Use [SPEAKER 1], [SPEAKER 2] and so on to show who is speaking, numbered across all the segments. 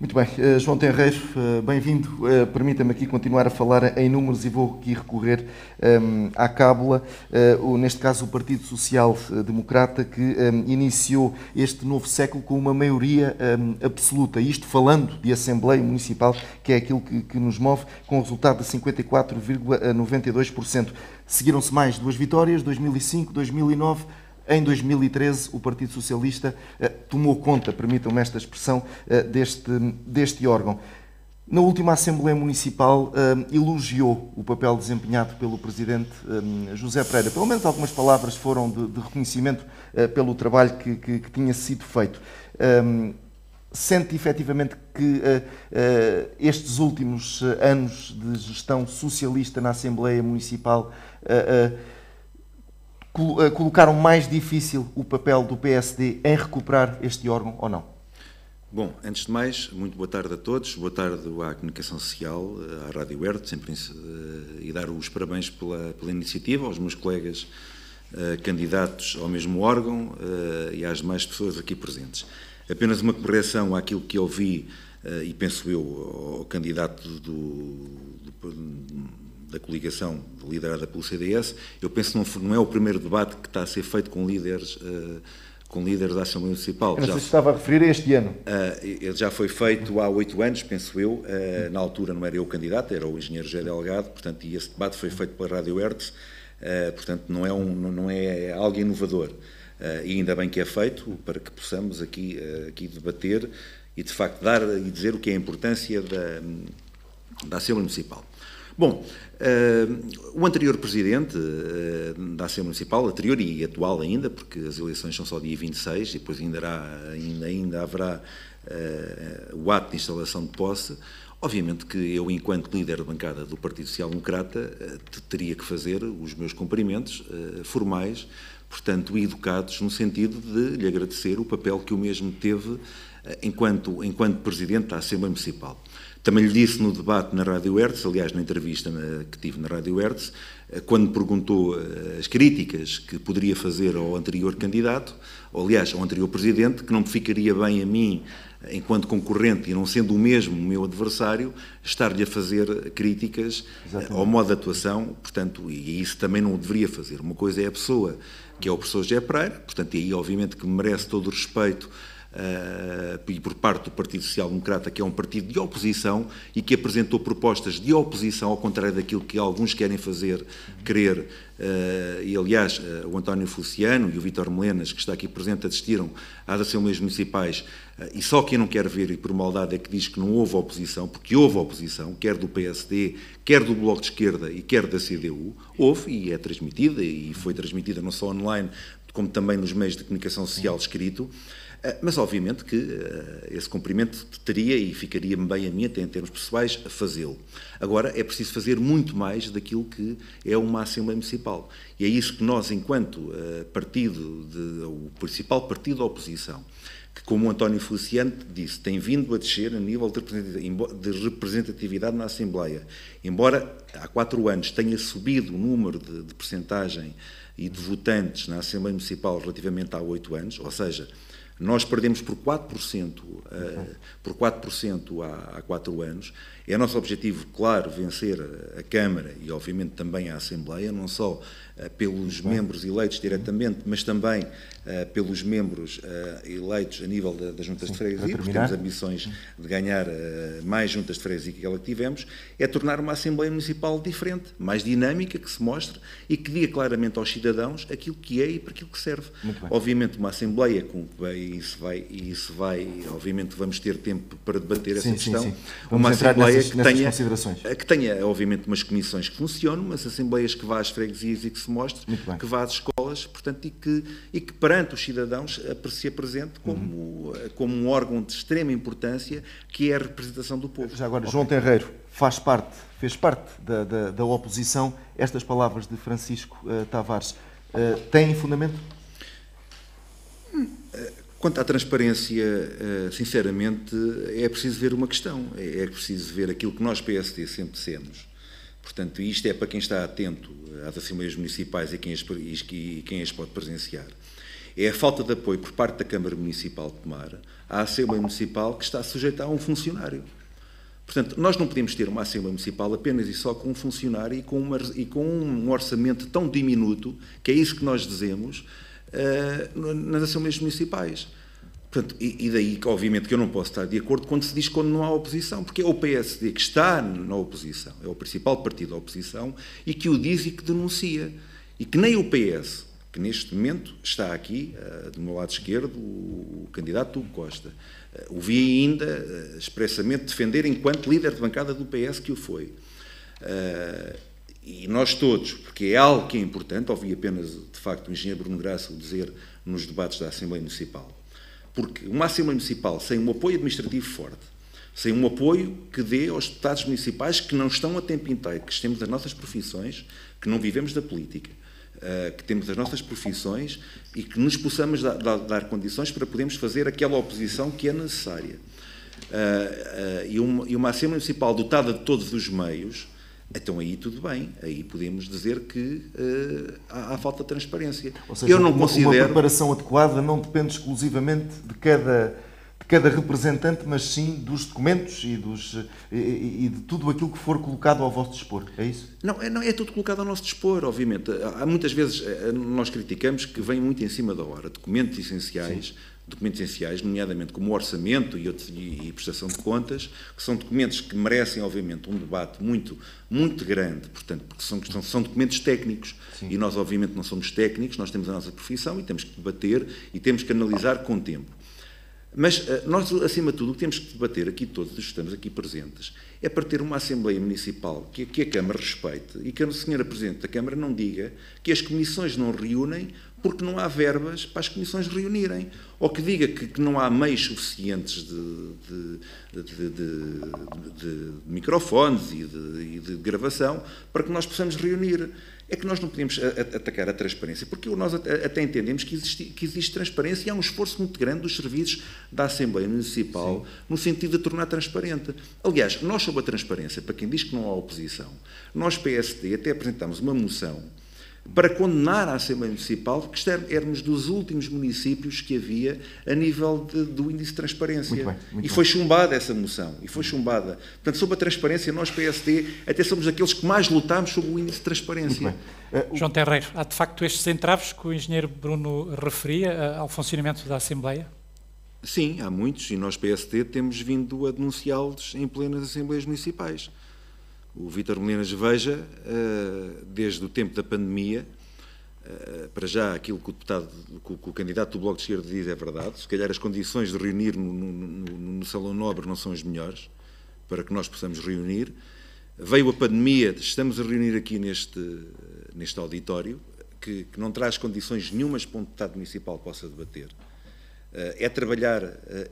[SPEAKER 1] Muito bem, eh, João Tenreiro, eh, bem-vindo. Eh, permita-me aqui continuar a falar em números e vou aqui recorrer ehm, à cábula, neste caso o Partido Social Democrata, que ehm, iniciou este novo século com uma maioria ehm, absoluta, isto falando de Assembleia Municipal, que é aquilo que nos move, com o resultado de 54,92%. Seguiram-se mais duas vitórias, 2005, 2009, em 2013, o Partido Socialista eh, tomou conta, permitam-me esta expressão, eh, deste, deste órgão. Na última Assembleia Municipal, eh, elogiou o papel desempenhado pelo Presidente José Pereira. Pelo menos algumas palavras foram de, de reconhecimento pelo trabalho que, que, que, tinha sido feito. Sente efetivamente que estes últimos anos de gestão socialista na Assembleia Municipal eh, colocaram mais difícil o papel do PSD em recuperar este órgão ou não?
[SPEAKER 2] Bom, antes de mais, muito boa tarde a todos, boa tarde à Comunicação Social, eh, à Rádio sempre eh, e dar os parabéns pela, pela iniciativa, aos meus colegas uh, candidatos ao mesmo órgão uh, e às demais pessoas aqui presentes. Apenas uma correção àquilo que ouvi, uh, e penso eu, ao candidato do, do da coligação liderada pelo CDS, eu penso que não, não é o primeiro debate que está a ser feito com líderes. Uh, com líderes da Assembleia Municipal. não sei se estava a referir a este ano. Uh, ele já foi feito há oito anos, penso eu. Uh, na altura não era eu o candidato, era o engenheiro José Delgado, portanto, e esse debate foi feito pela Rádio Hertz, uh, portanto, não é, um, não é algo inovador. e ainda bem que é feito, para que possamos aqui, aqui debater e, de facto, dar e dizer o que é a importância da, da Assembleia Municipal. Bom, uh, o anterior presidente uh, da Assembleia Municipal, anterior e atual ainda, porque as eleições são só dia 26 e depois ainda, ainda, ainda haverá uh, o ato de instalação de posse, Obviamente que eu, enquanto líder de bancada do Partido Social Democrata, teria que fazer os meus cumprimentos formais, portanto, educados, no sentido de lhe agradecer o papel que o mesmo teve enquanto, enquanto Presidente da Assembleia Municipal. Também lhe disse no debate na Rádio Hertz, aliás, na entrevista eh, que tive na Rádio Hertz, eh, quando perguntou eh, as críticas que poderia fazer ao anterior candidato, ou aliás, ao anterior presidente, que não me ficaria bem a mim, enquanto concorrente e não sendo o mesmo o meu adversário, estar-lhe a fazer críticas Exatamente. ao modo de atuação, portanto, e isso também não o deveria fazer. Uma coisa é a pessoa, que é o professor José Pereira, portanto, e aí obviamente que merece todo o respeito eh, e por parte do Partido Social Democrata, que é um partido de oposição e que apresentou propostas de oposição, ao contrário daquilo que alguns querem fazer, querer. Eh, e aliás, eh, o António Fuciano e o Vítor Melenas, que está aqui presente, assistiram às Assembleias Municipais e só quem não quer ver, e por maldade, é que diz que não houve oposição, porque houve oposição, quer do PSD, quer do Bloco de Esquerda e quer da CDU. Houve e é transmitida, e foi transmitida não só online, como também nos meios de comunicação social escrito. Eh, mas, obviamente, que eh, esse cumprimento teria e ficaria bem a mim, até em termos pessoais, a fazê-lo. Agora, é preciso fazer muito mais daquilo que é uma Assembleia Municipal. E é isso que nós, enquanto eh, partido, de, o principal partido da oposição, que, como o António Feliciano disse, tem vindo a descer a nível de representatividade na Assembleia. Embora há quatro anos tenha subido o número de, de percentagem e de votantes na Assembleia Municipal relativamente há oito anos, ou seja, nós perdemos por 4%, uh, por 4 eh, há, há quatro anos. É nosso objetivo, claro, vencer a Câmara e, obviamente, também a Assembleia, não só eh, pelos membros eleitos diretamente, mas também eh, pelos membros eh, eleitos a nível das juntas de freguesia, porque temos ambições de ganhar mais juntas de freguesia que aquela que tivemos, é tornar uma Assembleia Municipal diferente, mais dinâmica, que se mostre e que diga claramente aos cidadãos aquilo que é e para aquilo que serve. Obviamente, uma Assembleia com. E isso vai, e isso vai obviamente, vamos ter tempo para debater essa questão. Sim, sim. Uma Assembleia nessas, que, tenha, que tenha, obviamente, umas comissões que funcionam, mas Assembleias que vá às freguesias e que se mostre, que vá às escolas, portanto, e que, e que perante os cidadãos se apresente como, uhum. como um órgão de extrema importância que é a representação do povo. Já agora, okay. João Terreiro
[SPEAKER 1] faz parte, fez parte da, da, da oposição. Estas palavras de Francisco uh, Tavares uh, têm fundamento?
[SPEAKER 2] Hum, eh, quanto à transparência, sinceramente, é preciso ver uma questão. É, é preciso ver aquilo que nós, PSD, sempre dissemos, Portanto, isto é para quem está atento eh, às Assembleias Municipais e quem as, e quem as pode presenciar. É a falta de apoio por parte da Câmara Municipal de Tomar à Assembleia Municipal que está sujeita a um funcionário. Portanto, nós não podemos ter uma Assembleia Municipal apenas e só com um funcionário e com, uma, e com um orçamento tão diminuto, que é isso que nós dizemos, uh, nas Assembleias Municipais. Portanto, e, e daí, obviamente, que eu não posso estar de acordo quando se diz quando não há oposição, porque é o PSD que está na oposição, é o principal partido da oposição, e que o diz e que denuncia. E que nem o PS, que neste momento está aqui, eh, do meu lado esquerdo, o, candidato Hugo Costa, eh, o vi ainda eh, expressamente defender enquanto líder de bancada do PS que o foi. E nós todos, porque é algo que é importante, ouvi apenas, de facto, o engenheiro Bruno Graça dizer nos debates da Assembleia Municipal porque uma Assembleia Municipal sem um apoio administrativo forte, sem um apoio que dê aos deputados municipais que não estão a tempo inteiro, que temos as nossas profissões, que não vivemos da política, eh, que temos as nossas profissões e que nos possamos dar, condições para podermos fazer aquela oposição que é necessária. Eh, eh, e e uma Assembleia Municipal dotada de todos os meios então aí tudo bem, aí podemos dizer que uh, há, há, falta de transparência. Ou seja, Eu não uma, considero... uma
[SPEAKER 1] preparação adequada não depende exclusivamente de cada, de cada representante, mas sim dos documentos e, dos, e, e, de tudo aquilo que for colocado ao vosso dispor, é isso?
[SPEAKER 2] Não, é, não, é tudo colocado ao nosso dispor, obviamente. Há, muitas vezes eh, nós criticamos que vem muito em cima da hora, documentos essenciais... Sim documentos essenciais, nomeadamente como o orçamento e, outros, e, prestação de contas, que são documentos que merecem, obviamente, um debate muito, muito grande, portanto, porque são, são, são documentos técnicos Sim. e nós, obviamente, não somos técnicos, nós temos a nossa profissão e temos que debater e temos que analisar com tempo. Mas eh, nós, acima de tudo, o que temos que debater aqui todos, que estamos aqui presentes, é para ter uma Assembleia Municipal que, que a Câmara respeite e que a Senhora Presidente da Câmara não diga que as comissões não reúnem porque não há verbas para as comissões reunirem. Ou que diga que, que não há meios suficientes de, de, de, de microfones e, e de gravação para que nós possamos reunir é que nós não podemos atacar a transparência, porque nós até entendemos que existe, que existe transparência e há um esforço muito grande dos serviços da Assembleia Municipal Sim. no sentido de tornar transparente. Aliás, nós sobre a transparência, para quem diz que não há oposição, nós PSD até apresentámos uma moção para condenar a Assembleia Municipal, porque é- éramos dos últimos municípios que havia a nível de, do índice de transparência. Muito bem, muito e foi chumbada essa moção, e foi chumbada. Portanto, sobre a transparência, nós, PSD, até somos aqueles que mais lutámos sobre o índice de transparência. Uh, o... João
[SPEAKER 1] Terreiro, há de facto estes entraves que o engenheiro Bruno referia ao funcionamento da Assembleia? Sim, há
[SPEAKER 2] muitos, e nós, PSD, temos vindo a denunciá-los em plenas Assembleias Municipais. O Vítor Molinas veja, eh, desde o tempo da pandemia, eh, para já aquilo que o, deputado, que o candidato do Bloco de Esquerda diz é verdade, se calhar as condições de reunir no, no, no Salão Nobre não são as melhores para que nós possamos reunir. Veio a pandemia, estamos a reunir aqui neste, neste auditório, que, que não traz condições nenhumas para um deputado municipal possa debater. Eh, é trabalhar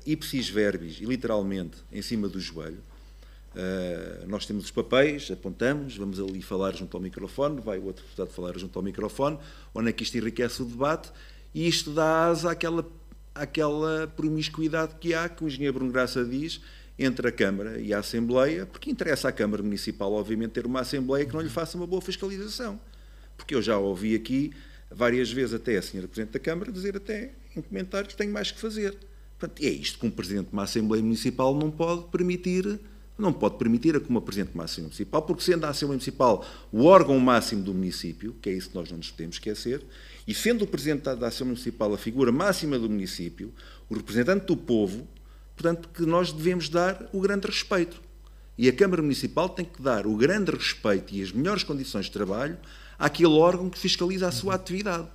[SPEAKER 2] ipsis verbis e literalmente em cima do joelho eh, nós temos os papéis, apontamos, vamos ali falar junto ao microfone, vai o outro deputado falar junto ao microfone, onde é que isto enriquece o debate e isto dá asa àquela, àquela promiscuidade que há, que o engenheiro Bruno Graça diz, entre a Câmara e a Assembleia, porque interessa à Câmara Municipal, obviamente, ter uma Assembleia que não lhe faça uma boa fiscalização. Porque eu já ouvi aqui várias vezes até a senhora Presidente da Câmara dizer até em comentários que tenho mais que fazer. Portanto, é isto que um Presidente de uma Assembleia Municipal não pode permitir não pode permitir a que uma Presidente Máxima Municipal, porque sendo a Assembleia Municipal o órgão máximo do município, que é isso que nós não nos podemos esquecer, e sendo o Presidente da Assembleia Municipal a figura máxima do município, o representante do povo, portanto, que nós devemos dar o grande respeito. E a Câmara Municipal tem que dar o grande respeito e as melhores condições de trabalho àquele órgão que fiscaliza a sua atividade.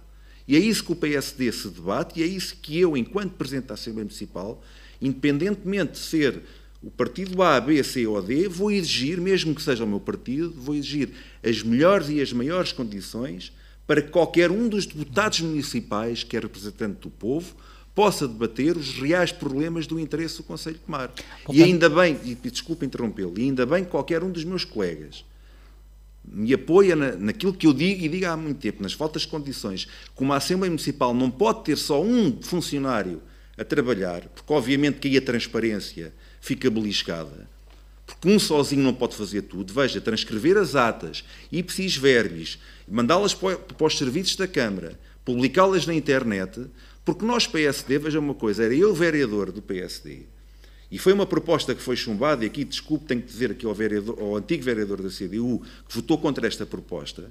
[SPEAKER 2] E é isso que o PSD se debate e é isso que eu, enquanto Presidente da Assembleia Municipal, independentemente de ser o partido A, B, C ou D, vou exigir, mesmo que seja o meu partido, vou exigir as melhores e as maiores condições para que qualquer um dos deputados municipais, que é representante do povo, possa debater os reais problemas do interesse do Conselho de Mar. E ainda bem, e desculpe interrompê-lo, e ainda bem que qualquer um dos meus colegas me apoia na, naquilo que eu digo e digo há muito tempo, nas faltas de condições, como a Assembleia Municipal não pode ter só um funcionário a trabalhar, porque obviamente que aí a transparência fica beliscada, porque um sozinho não pode fazer tudo. Veja, transcrever as atas, ipsis verbis, mandá-las para, os serviços da Câmara, publicá-las na internet, porque nós, PSD, veja uma coisa, era eu vereador do PSD, e foi uma proposta que foi chumbada, e aqui, desculpe, tenho que dizer aqui ao, vereador, ao antigo vereador da CDU, que votou contra esta proposta,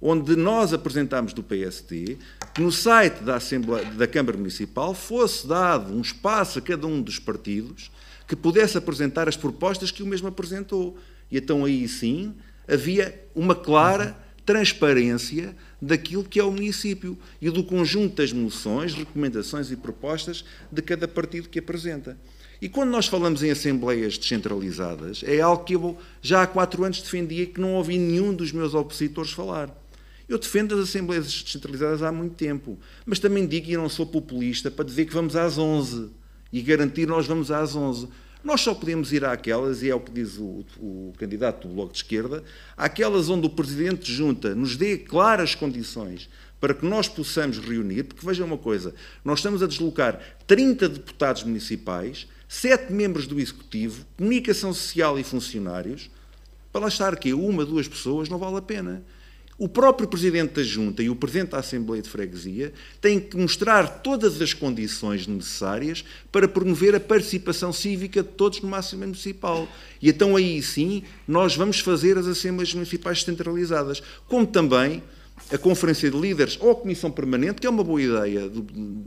[SPEAKER 2] onde nós apresentámos do PST que no site da, Assembleia, da Câmara Municipal fosse dado um espaço a cada um dos partidos que pudesse apresentar as propostas que o mesmo apresentou. E então aí sim havia uma clara transparência daquilo que é o município e do conjunto das moções, recomendações e propostas de cada partido que apresenta. E quando nós falamos em assembleias descentralizadas, é algo que eu já há quatro anos defendia e que não ouvi nenhum dos meus opositores falar. Eu defendo as assembleias descentralizadas há muito tempo, mas também digo, e não sou populista, para dizer que vamos às 11 e garantir nós vamos às 11. Nós só podemos ir àquelas, e é o que diz o, o candidato do Bloco de Esquerda, àquelas onde o Presidente Junta nos dê claras condições para que nós possamos reunir, porque vejam uma coisa, nós estamos a deslocar 30 deputados municipais, 7 membros do Executivo, comunicação social e funcionários, para lá estar que uma, duas pessoas, não vale a pena. O próprio Presidente da Junta e o Presidente da Assembleia de Freguesia têm que mostrar todas as condições necessárias para promover a participação cívica de todos no máximo municipal. E então aí sim nós vamos fazer as Assembleias Municipais centralizadas, como também a Conferência de Líderes ou a Comissão Permanente, que é uma boa ideia do,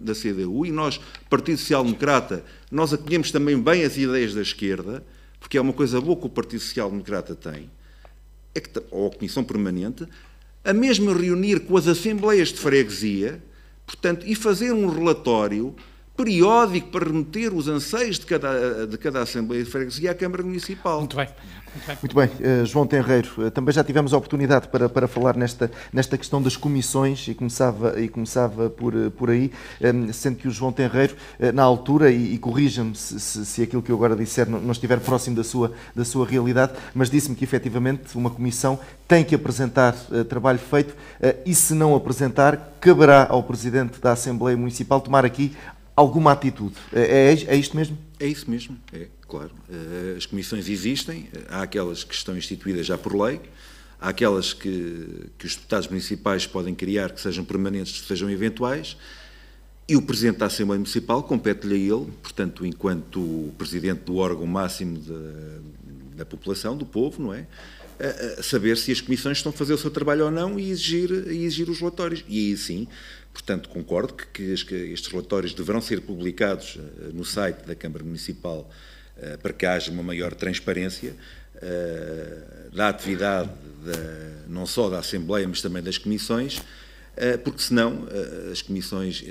[SPEAKER 2] da CDU, e nós, Partido Social Democrata, nós acolhemos também bem as ideias da esquerda, porque é uma coisa boa que o Partido Social Democrata tem, é que, ou a Comissão Permanente, a mesmo reunir com as assembleias de freguesia, portanto, e fazer um relatório periódico para remeter os anseios de cada, de cada Assembleia de Freguesia à Câmara Municipal. Muito
[SPEAKER 1] bem. Muito bem, eh, João Tenreiro, eh, também já tivemos a oportunidade para, para falar nesta, nesta questão das comissões e começava, e começava por, eh, por aí, sendo que o João Tenreiro, na altura, e, e corrija-me se, se, se, aquilo que eu agora disser não, não, estiver próximo da sua, da sua realidade, mas disse-me que efetivamente uma comissão tem que apresentar trabalho feito e se não apresentar, caberá ao Presidente da Assembleia Municipal tomar aqui alguma atitude. É, é, é, é isto mesmo?
[SPEAKER 2] É isso mesmo, é, claro. Eh, as comissões existem, eh, há aquelas que estão instituídas já por lei, há aquelas que, que os deputados municipais podem criar, que sejam permanentes, que sejam eventuais, e o Presidente da Assembleia Municipal compete-lhe a ele, portanto, enquanto Presidente do órgão máximo da, da população, do povo, não é? saber se as comissões estão a fazer o seu trabalho ou não e exigir, e exigir os relatórios. E aí sim, portanto, concordo que, que estes relatórios deverão ser publicados eh, no site da Câmara Municipal eh, para que haja uma maior transparência eh, da atividade da, não só da Assembleia, mas também das comissões, porque senão as comissões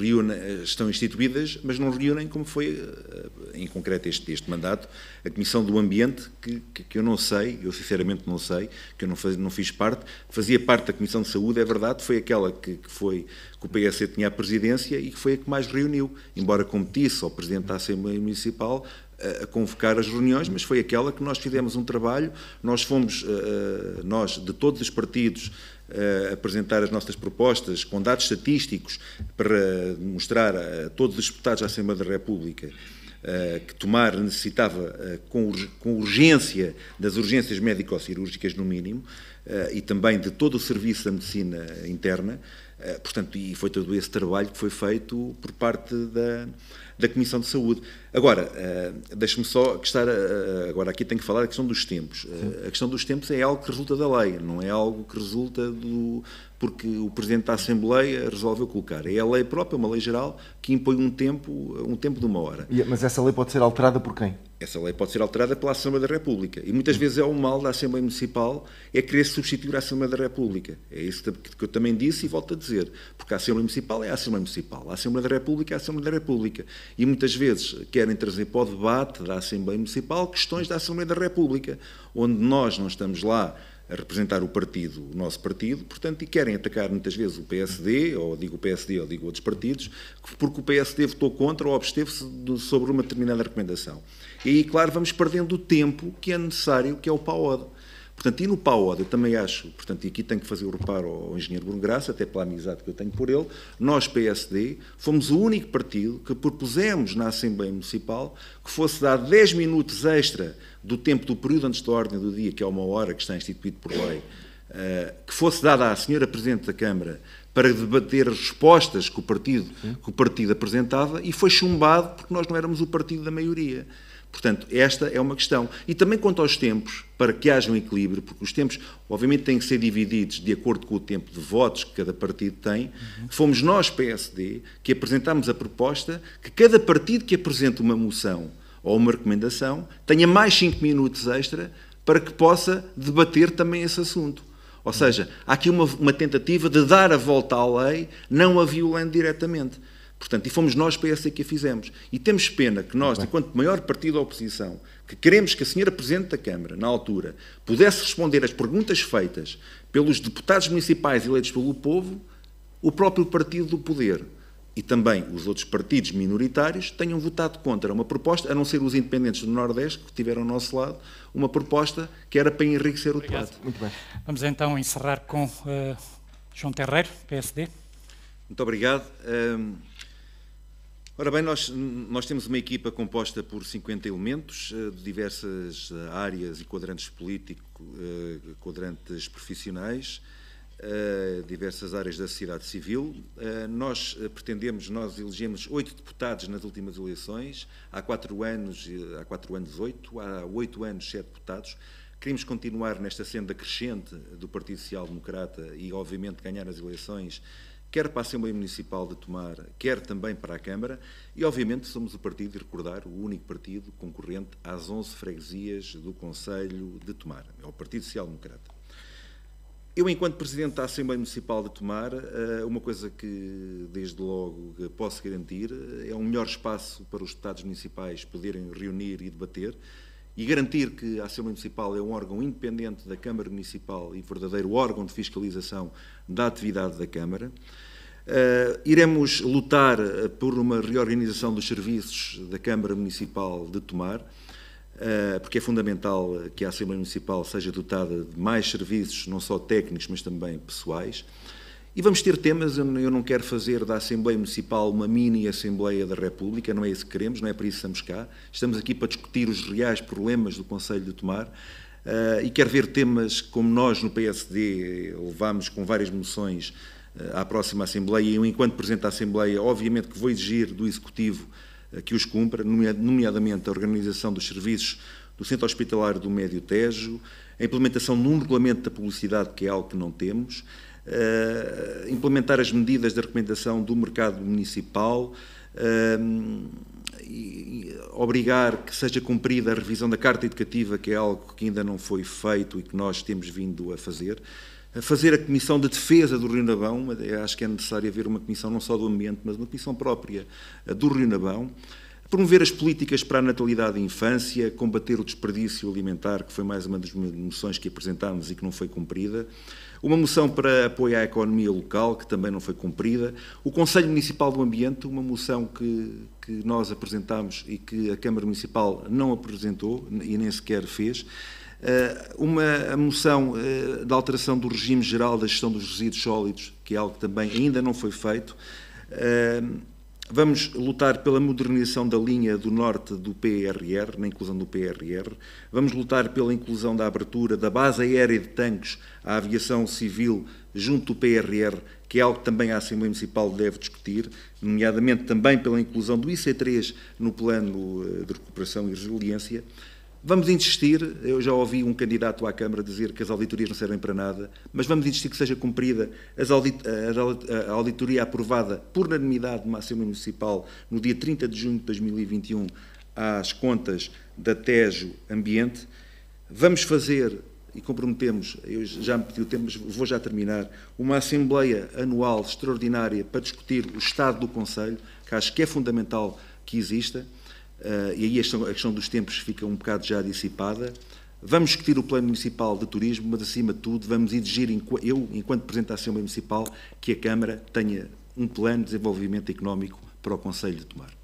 [SPEAKER 2] reúnem, estão instituídas, mas não reúnem como foi em concreto este, este mandato, a Comissão do Ambiente, que, que, eu não sei, eu sinceramente não sei, que eu não, faz, não fiz parte, fazia parte da Comissão de Saúde, é verdade, foi aquela que, que foi que o PSC tinha a presidência e que foi a que mais reuniu, embora competisse ao Presidente da Assembleia Municipal a convocar as reuniões, mas foi aquela que nós fizemos um trabalho, nós fomos, eh, eh, nós, de todos os partidos, eh, apresentar as nossas propostas com dados estatísticos para mostrar a todos os deputados da Assembleia da República eh, que tomar necessitava eh, com urgência das urgências médico-cirúrgicas, no mínimo, eh, e também de todo o serviço da medicina interna, eh, portanto, e foi todo esse trabalho que foi feito por parte da, da Comissão de Saúde. Agora, uh, deixe-me só que estar, uh, agora aqui tenho que falar da questão dos tempos. Uh, a questão dos tempos é algo que resulta da lei, não é algo que resulta do porque o Presidente da Assembleia resolveu colocar. É a lei própria, uma lei geral, que impõe um tempo, um tempo de uma hora.
[SPEAKER 1] Mas essa lei pode ser alterada por quem?
[SPEAKER 2] essa lei pode ser alterada pela Assembleia da República. E muitas vezes é o mal da Assembleia Municipal é querer substituir a Assembleia da República. É isso que eu também disse e volto a dizer. Porque a Assembleia Municipal é a Assembleia Municipal. A Assembleia da República é a Assembleia da República. E muitas vezes querem trazer para o debate da Assembleia Municipal questões da Assembleia da República, onde nós não estamos lá a representar o partido, o nosso partido, portanto, e querem atacar muitas vezes o PSD, ou digo o PSD, ou digo outros partidos, porque o PSD votou contra ou absteve-se sobre uma determinada recomendação. E aí, claro, vamos perdendo o tempo que é necessário, que é o PAOD. Portanto, e no PAOD, eu também acho, portanto, e aqui tenho que fazer o reparo ao engenheiro Bruno Graça, até pela amizade que eu tenho por ele, nós, PSD, fomos o único partido que propusemos na Assembleia Municipal que fosse dar 10 minutos extra do tempo do período antes da ordem do dia, que é uma hora que está instituído por lei, eh, que fosse dada à senhora Presidente da Câmara para debater as respostas que o partido, que o partido apresentava e foi chumbado porque nós não éramos o partido da maioria. Portanto, esta é uma questão. E também quanto aos tempos, para que haja um equilíbrio, porque os tempos, obviamente, têm que ser divididos de acordo com o tempo de votos que cada partido tem. Uhum. Fomos nós, PSD, que apresentámos a proposta que cada partido que apresente uma moção ou uma recomendação tenha mais 5 minutos extra para que possa debater também esse assunto. Ou seja, há aqui uma, uma tentativa de dar a volta à lei, não a violando diretamente. Portanto, e fomos nós, PS, que a fizemos. E temos pena que nós, Bem. enquanto maior partido da oposição, que queremos que a senhora Presidente da Câmara, na altura, pudesse responder às perguntas feitas pelos deputados municipais eleitos pelo povo, o próprio partido do poder e também os outros partidos minoritários tenham votado contra uma proposta, a não ser os independentes do Nordeste, que tiveram ao nosso lado, uma proposta que era para enriquecer Obrigado. o debate. Muito bem.
[SPEAKER 1] Vamos então encerrar com uh, João Terreiro, PSD.
[SPEAKER 2] Muito obrigado. Ehm, Ora bem, nós, nós, temos uma equipa composta por 50 elementos eh, de diversas eh, áreas e quadrantes políticos, eh, quadrantes profissionais, diversas áreas da sociedade civil. Nós pretendemos, nós elegemos oito deputados nas últimas eleições, há quatro anos, há quatro anos oito, há oito anos sete deputados. Queremos continuar nesta senda crescente do Partido Social Democrata e, obviamente, ganhar as eleições quer para a Assembleia Municipal de Tomar, quer também para a Câmara, e obviamente somos o partido, de recordar, o único partido concorrente às 11 freguesias do Conselho de Tomar, é o Partido Social Democrata. Eu, enquanto Presidente da Assembleia Municipal de Tomar, eh, uma coisa que, desde logo, posso garantir eh, é um melhor espaço para os deputados municipais poderem reunir e debater, e garantir que a Assembleia Municipal é um órgão independente da Câmara Municipal e verdadeiro órgão de fiscalização da atividade da Câmara. Uh, iremos lutar eh, por uma reorganização dos serviços da Câmara Municipal de Tomar, uh, porque é fundamental que a Assembleia Municipal seja dotada de mais serviços, não só técnicos, mas também pessoais. E vamos ter temas, eu não quero fazer da Assembleia Municipal uma mini Assembleia da República, não é isso que queremos, não é para isso que estamos cá. Estamos aqui para discutir os reais problemas do Conselho de Tomar uh, e quero ver temas como nós no PSD eh, levámos com várias moções uh, à próxima Assembleia e eu, enquanto Presidente da Assembleia, obviamente que vou exigir do Executivo uh, que os cumpra, nomeadamente a organização dos serviços do Centro Hospitalar do Médio Tejo, a implementação de um regulamento da publicidade, que é algo que não temos, uh, implementar as medidas da recomendação do mercado municipal, uh, e, e obrigar que seja cumprida a revisão da carta educativa, que é algo que ainda não foi feito e que nós temos vindo a fazer. A fazer a comissão de defesa do Rio Nabão, é, acho que é necessário haver uma comissão não só do ambiente, mas uma comissão própria eh, do Rio Nabão promover as políticas para a natalidade e a infância, combater o desperdício alimentar, que foi mais uma das moções que apresentámos e que não foi cumprida, uma moção para apoio à economia local, que também não foi cumprida. O Conselho Municipal do Ambiente, uma moção que, que nós apresentámos e que a Câmara Municipal não apresentou e nem sequer fez eh, uma moção uh, eh, de alteração do regime geral da gestão dos resíduos sólidos, que é algo que também ainda não foi feito. Eh, Vamos lutar pela modernização da linha do norte do PRR, na inclusão do PRR. Vamos lutar pela inclusão da abertura da base aérea de tanques à aviação civil junto do PRR, que é algo que também a Assembleia Municipal deve discutir, nomeadamente também pela inclusão do IC3 no plano eh, de recuperação e resiliência. Vamos insistir, eu já ouvi um candidato à Câmara dizer que as auditorias não servem para nada, mas vamos insistir que seja cumprida audit a auditoria aprovada por unanimidade de uma Assembleia Municipal no dia 30 de junho de 2021 às contas da Tejo Ambiente. Vamos fazer e comprometemos, eu já me pedi o tempo, mas vou já terminar, uma Assembleia Anual Extraordinária para discutir o estado do Conselho, que acho que é fundamental que exista. Uh, e aí a questão, a questão, dos tempos fica um bocado já dissipada. Vamos discutir o plano municipal de turismo, mas acima de tudo vamos exigir, eu, enquanto Presidente da Assembleia Municipal, que a Câmara tenha um plano de desenvolvimento económico para o Conselho de tomar.